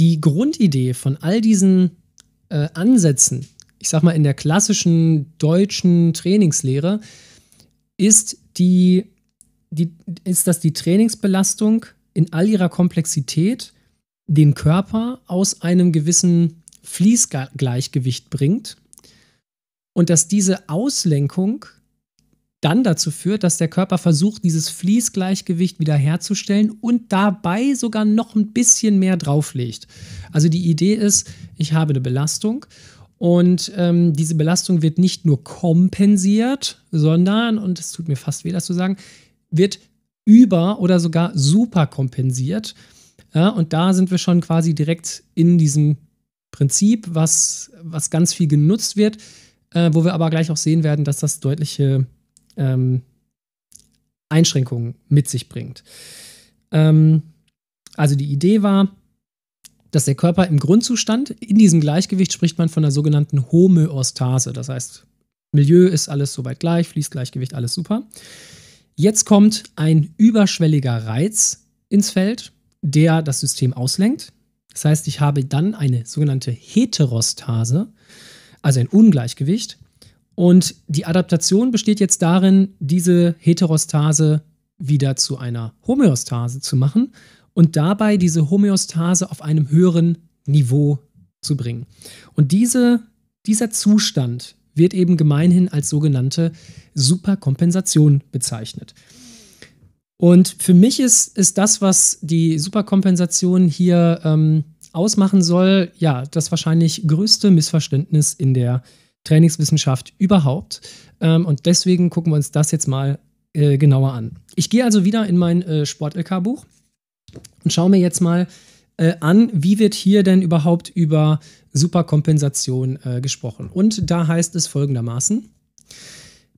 die Grundidee von all diesen äh, Ansätzen, ich sag mal in der klassischen deutschen Trainingslehre, ist, die, die, ist, dass die Trainingsbelastung in all ihrer Komplexität den Körper aus einem gewissen Fließgleichgewicht bringt und dass diese Auslenkung dann dazu führt, dass der Körper versucht, dieses Fließgleichgewicht wiederherzustellen und dabei sogar noch ein bisschen mehr drauflegt. Also die Idee ist, ich habe eine Belastung und ähm, diese Belastung wird nicht nur kompensiert, sondern, und es tut mir fast weh, das zu sagen, wird über oder sogar super kompensiert. Ja, und da sind wir schon quasi direkt in diesem Prinzip, was, was ganz viel genutzt wird, äh, wo wir aber gleich auch sehen werden, dass das deutliche ähm, Einschränkungen mit sich bringt. Ähm, also die Idee war, dass der Körper im Grundzustand, in diesem Gleichgewicht spricht man von der sogenannten Homöostase. Das heißt, Milieu ist alles soweit gleich, Fließgleichgewicht, alles super. Jetzt kommt ein überschwelliger Reiz ins Feld, der das System auslenkt. Das heißt, ich habe dann eine sogenannte Heterostase, also ein Ungleichgewicht. Und die Adaptation besteht jetzt darin, diese Heterostase wieder zu einer Homöostase zu machen und dabei diese Homöostase auf einem höheren Niveau zu bringen. Und diese, dieser Zustand wird eben gemeinhin als sogenannte Superkompensation bezeichnet. Und für mich ist, ist das, was die Superkompensation hier ähm, ausmachen soll, ja, das wahrscheinlich größte Missverständnis in der Trainingswissenschaft überhaupt. Ähm, und deswegen gucken wir uns das jetzt mal äh, genauer an. Ich gehe also wieder in mein äh, Sport-LK-Buch und schaue mir jetzt mal äh, an, wie wird hier denn überhaupt über Superkompensation äh, gesprochen. Und da heißt es folgendermaßen.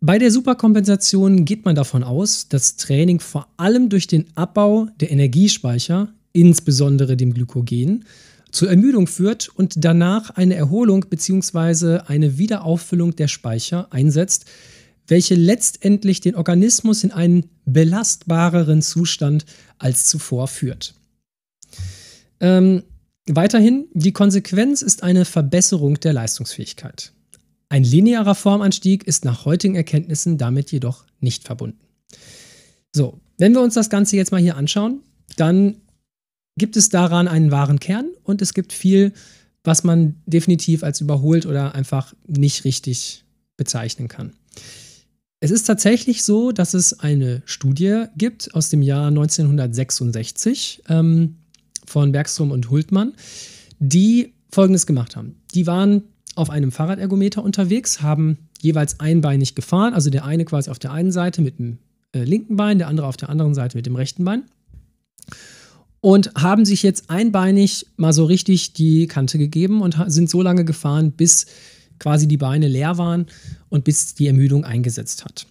Bei der Superkompensation geht man davon aus, dass Training vor allem durch den Abbau der Energiespeicher, insbesondere dem Glykogen, zu Ermüdung führt und danach eine Erholung bzw. eine Wiederauffüllung der Speicher einsetzt, welche letztendlich den Organismus in einen belastbareren Zustand als zuvor führt. Ähm, weiterhin, die Konsequenz ist eine Verbesserung der Leistungsfähigkeit. Ein linearer Formanstieg ist nach heutigen Erkenntnissen damit jedoch nicht verbunden. So, wenn wir uns das Ganze jetzt mal hier anschauen, dann gibt es daran einen wahren Kern und es gibt viel, was man definitiv als überholt oder einfach nicht richtig bezeichnen kann. Es ist tatsächlich so, dass es eine Studie gibt aus dem Jahr 1966 ähm, von Bergstrom und Hultmann, die Folgendes gemacht haben. Die waren auf einem Fahrradergometer unterwegs, haben jeweils einbeinig gefahren, also der eine quasi auf der einen Seite mit dem äh, linken Bein, der andere auf der anderen Seite mit dem rechten Bein und haben sich jetzt einbeinig mal so richtig die Kante gegeben und sind so lange gefahren, bis quasi die Beine leer waren und bis die Ermüdung eingesetzt hat.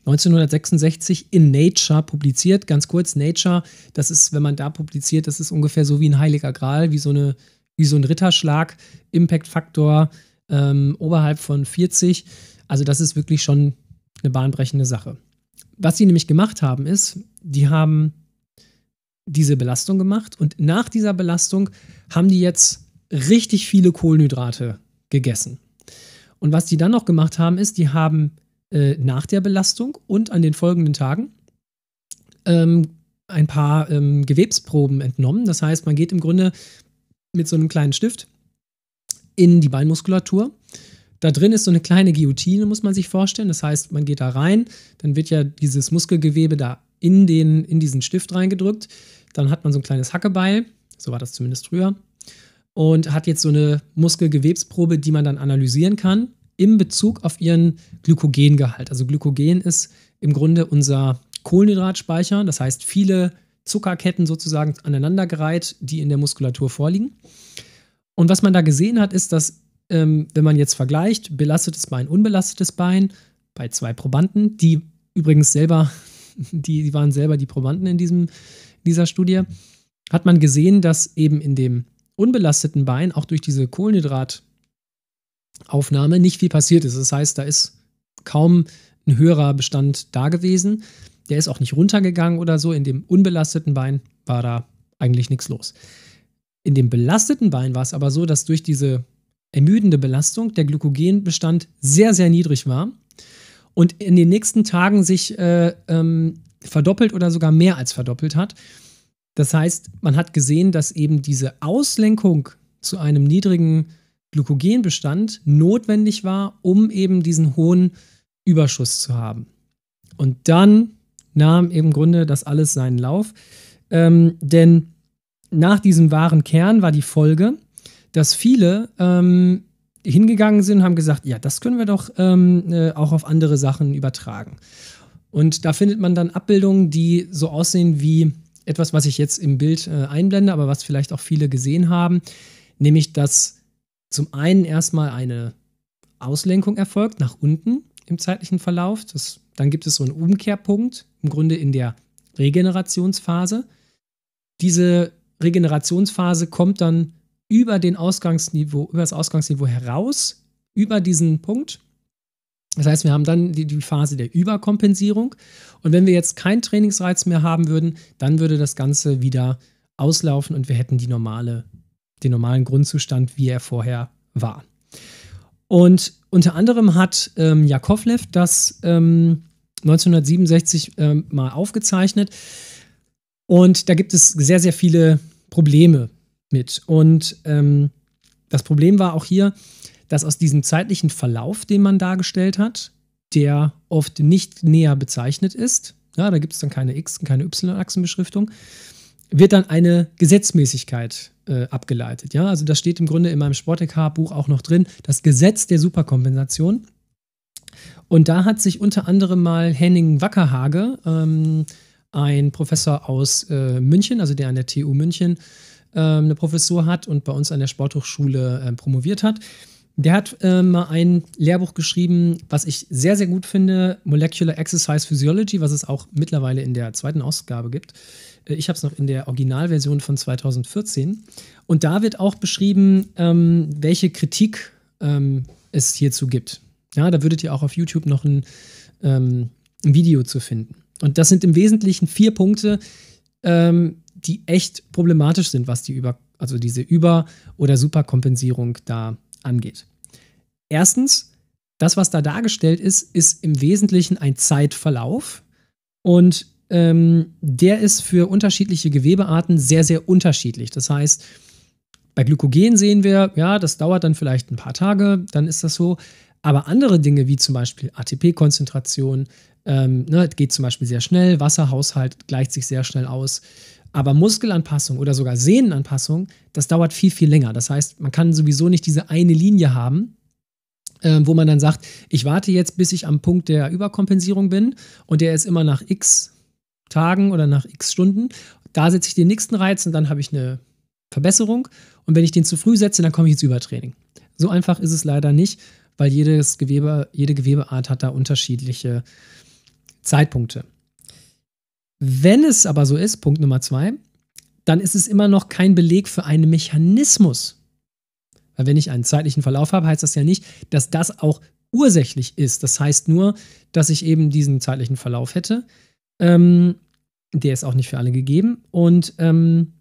1966 in Nature publiziert, ganz kurz, Nature, das ist, wenn man da publiziert, das ist ungefähr so wie ein heiliger Gral, wie so, eine, wie so ein Ritterschlag, Impact-Faktor ähm, oberhalb von 40. Also das ist wirklich schon eine bahnbrechende Sache. Was sie nämlich gemacht haben, ist, die haben diese Belastung gemacht und nach dieser Belastung haben die jetzt richtig viele Kohlenhydrate gegessen. Und was die dann noch gemacht haben, ist, die haben äh, nach der Belastung und an den folgenden Tagen ähm, ein paar ähm, Gewebsproben entnommen. Das heißt, man geht im Grunde mit so einem kleinen Stift in die Beinmuskulatur. Da drin ist so eine kleine Guillotine, muss man sich vorstellen. Das heißt, man geht da rein, dann wird ja dieses Muskelgewebe da in, den, in diesen Stift reingedrückt. Dann hat man so ein kleines Hackebeil, so war das zumindest früher, und hat jetzt so eine Muskelgewebsprobe, die man dann analysieren kann in Bezug auf ihren Glykogengehalt. Also Glykogen ist im Grunde unser Kohlenhydratspeicher, das heißt viele Zuckerketten sozusagen aneinandergereiht, die in der Muskulatur vorliegen. Und was man da gesehen hat, ist, dass ähm, wenn man jetzt vergleicht, belastetes Bein, unbelastetes Bein, bei zwei Probanden, die übrigens selber die, die waren selber die Probanden in diesem, dieser Studie, hat man gesehen, dass eben in dem unbelasteten Bein auch durch diese Kohlenhydrataufnahme nicht viel passiert ist. Das heißt, da ist kaum ein höherer Bestand da gewesen. Der ist auch nicht runtergegangen oder so. In dem unbelasteten Bein war da eigentlich nichts los. In dem belasteten Bein war es aber so, dass durch diese ermüdende Belastung der Glykogenbestand sehr, sehr niedrig war und in den nächsten Tagen sich äh, ähm, verdoppelt oder sogar mehr als verdoppelt hat. Das heißt, man hat gesehen, dass eben diese Auslenkung zu einem niedrigen Glykogenbestand notwendig war, um eben diesen hohen Überschuss zu haben. Und dann nahm im Grunde das alles seinen Lauf, ähm, denn nach diesem wahren Kern war die Folge, dass viele ähm, hingegangen sind, haben gesagt, ja, das können wir doch ähm, äh, auch auf andere Sachen übertragen. Und da findet man dann Abbildungen, die so aussehen wie etwas, was ich jetzt im Bild äh, einblende, aber was vielleicht auch viele gesehen haben, nämlich dass zum einen erstmal eine Auslenkung erfolgt nach unten im zeitlichen Verlauf. Das, dann gibt es so einen Umkehrpunkt, im Grunde in der Regenerationsphase. Diese Regenerationsphase kommt dann über den Ausgangsniveau, über das Ausgangsniveau heraus, über diesen Punkt. Das heißt, wir haben dann die, die Phase der Überkompensierung. Und wenn wir jetzt keinen Trainingsreiz mehr haben würden, dann würde das Ganze wieder auslaufen und wir hätten die normale, den normalen Grundzustand, wie er vorher war. Und unter anderem hat ähm, Jakovlev das ähm, 1967 ähm, mal aufgezeichnet. Und da gibt es sehr, sehr viele Probleme mit. Und ähm, das Problem war auch hier, dass aus diesem zeitlichen Verlauf, den man dargestellt hat, der oft nicht näher bezeichnet ist, ja, da gibt es dann keine X- und keine Y-Achsenbeschriftung, wird dann eine Gesetzmäßigkeit äh, abgeleitet. Ja? Also das steht im Grunde in meinem Sport-EK-Buch auch noch drin, das Gesetz der Superkompensation. Und da hat sich unter anderem mal Henning Wackerhage, ähm, ein Professor aus äh, München, also der an der TU München, ähm, eine Professur hat und bei uns an der Sporthochschule ähm, promoviert hat. Der hat äh, mal ein Lehrbuch geschrieben, was ich sehr, sehr gut finde: Molecular Exercise Physiology, was es auch mittlerweile in der zweiten Ausgabe gibt. Äh, ich habe es noch in der Originalversion von 2014. Und da wird auch beschrieben, ähm, welche Kritik ähm, es hierzu gibt. Ja, da würdet ihr auch auf YouTube noch ein, ähm, ein Video zu finden. Und das sind im Wesentlichen vier Punkte, ähm, die echt problematisch sind, was die über, also diese Über- oder Superkompensierung da angeht. Erstens, das, was da dargestellt ist, ist im Wesentlichen ein Zeitverlauf und ähm, der ist für unterschiedliche Gewebearten sehr, sehr unterschiedlich. Das heißt, bei Glykogen sehen wir, ja, das dauert dann vielleicht ein paar Tage, dann ist das so. Aber andere Dinge wie zum Beispiel ATP-Konzentration, ähm, ne, geht zum Beispiel sehr schnell, Wasserhaushalt gleicht sich sehr schnell aus. Aber Muskelanpassung oder sogar Sehnenanpassung, das dauert viel, viel länger. Das heißt, man kann sowieso nicht diese eine Linie haben, äh, wo man dann sagt, ich warte jetzt, bis ich am Punkt der Überkompensierung bin und der ist immer nach x Tagen oder nach x Stunden. Da setze ich den nächsten Reiz und dann habe ich eine Verbesserung. Und wenn ich den zu früh setze, dann komme ich ins Übertraining. So einfach ist es leider nicht, weil jedes Gewebe, jede Gewebeart hat da unterschiedliche Zeitpunkte. Wenn es aber so ist, Punkt Nummer zwei, dann ist es immer noch kein Beleg für einen Mechanismus. Weil wenn ich einen zeitlichen Verlauf habe, heißt das ja nicht, dass das auch ursächlich ist. Das heißt nur, dass ich eben diesen zeitlichen Verlauf hätte. Ähm, der ist auch nicht für alle gegeben. Und ähm,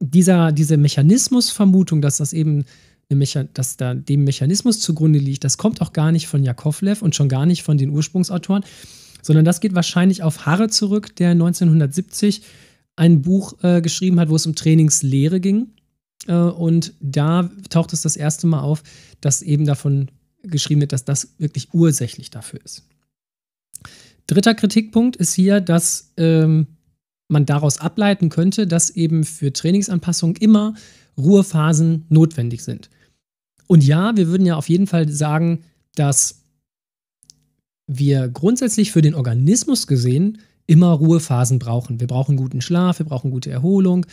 dieser, diese Mechanismusvermutung, dass das eben Mecha dass da dem Mechanismus zugrunde liegt, das kommt auch gar nicht von Jakovlev und schon gar nicht von den Ursprungsautoren, sondern das geht wahrscheinlich auf Harre zurück, der 1970 ein Buch äh, geschrieben hat, wo es um Trainingslehre ging. Äh, und da taucht es das erste Mal auf, dass eben davon geschrieben wird, dass das wirklich ursächlich dafür ist. Dritter Kritikpunkt ist hier, dass ähm, man daraus ableiten könnte, dass eben für Trainingsanpassung immer Ruhephasen notwendig sind. Und ja, wir würden ja auf jeden Fall sagen, dass wir grundsätzlich für den Organismus gesehen immer Ruhephasen brauchen. Wir brauchen guten Schlaf, wir brauchen gute Erholung.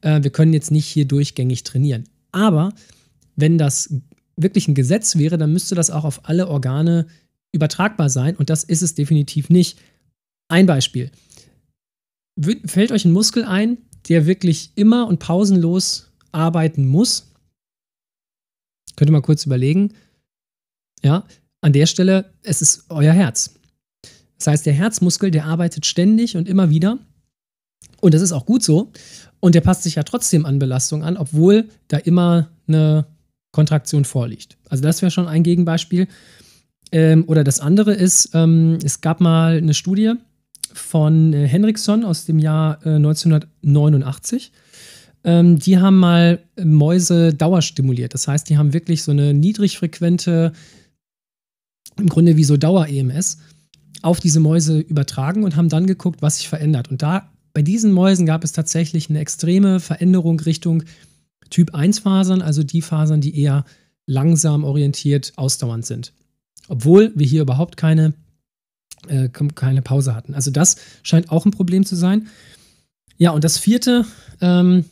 Äh, wir können jetzt nicht hier durchgängig trainieren. Aber wenn das wirklich ein Gesetz wäre, dann müsste das auch auf alle Organe übertragbar sein und das ist es definitiv nicht. Ein Beispiel. Fällt euch ein Muskel ein, der wirklich immer und pausenlos arbeiten muss? Könnt ihr mal kurz überlegen. Ja, an der Stelle, es ist euer Herz. Das heißt, der Herzmuskel, der arbeitet ständig und immer wieder. Und das ist auch gut so. Und der passt sich ja trotzdem an Belastung an, obwohl da immer eine Kontraktion vorliegt. Also das wäre schon ein Gegenbeispiel. Ähm, oder das andere ist, ähm, es gab mal eine Studie von äh, Henriksson aus dem Jahr äh, 1989. Ähm, die haben mal Mäuse dauerstimuliert. Das heißt, die haben wirklich so eine niedrigfrequente im Grunde wie so Dauer-EMS auf diese Mäuse übertragen und haben dann geguckt, was sich verändert. Und da bei diesen Mäusen gab es tatsächlich eine extreme Veränderung Richtung Typ 1 Fasern, also die Fasern, die eher langsam orientiert ausdauernd sind. Obwohl wir hier überhaupt keine, äh, keine Pause hatten. Also das scheint auch ein Problem zu sein. Ja, und das vierte, ähm,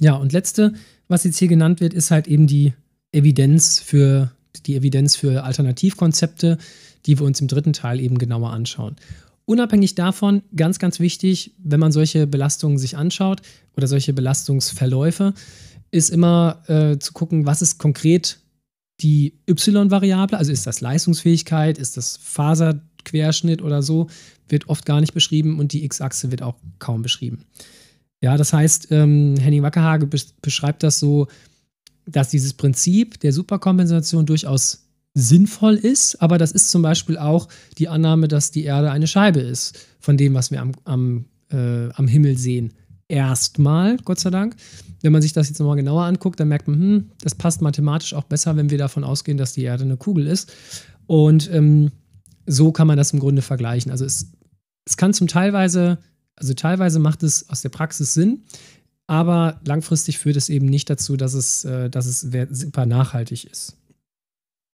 ja, und letzte, was jetzt hier genannt wird, ist halt eben die Evidenz für die Evidenz für Alternativkonzepte, die wir uns im dritten Teil eben genauer anschauen. Unabhängig davon, ganz, ganz wichtig, wenn man solche Belastungen sich anschaut oder solche Belastungsverläufe, ist immer äh, zu gucken, was ist konkret die Y-Variable, also ist das Leistungsfähigkeit, ist das Faserquerschnitt oder so, wird oft gar nicht beschrieben und die X-Achse wird auch kaum beschrieben. Ja, das heißt, ähm, Henning Wackerhage beschreibt das so, dass dieses Prinzip der Superkompensation durchaus sinnvoll ist, aber das ist zum Beispiel auch die Annahme, dass die Erde eine Scheibe ist von dem, was wir am, am, äh, am Himmel sehen. Erstmal, Gott sei Dank. Wenn man sich das jetzt nochmal genauer anguckt, dann merkt man, hm, das passt mathematisch auch besser, wenn wir davon ausgehen, dass die Erde eine Kugel ist. Und ähm, so kann man das im Grunde vergleichen. Also es, es kann zum Teilweise, also teilweise macht es aus der Praxis Sinn, aber langfristig führt es eben nicht dazu, dass es, äh, dass es super nachhaltig ist.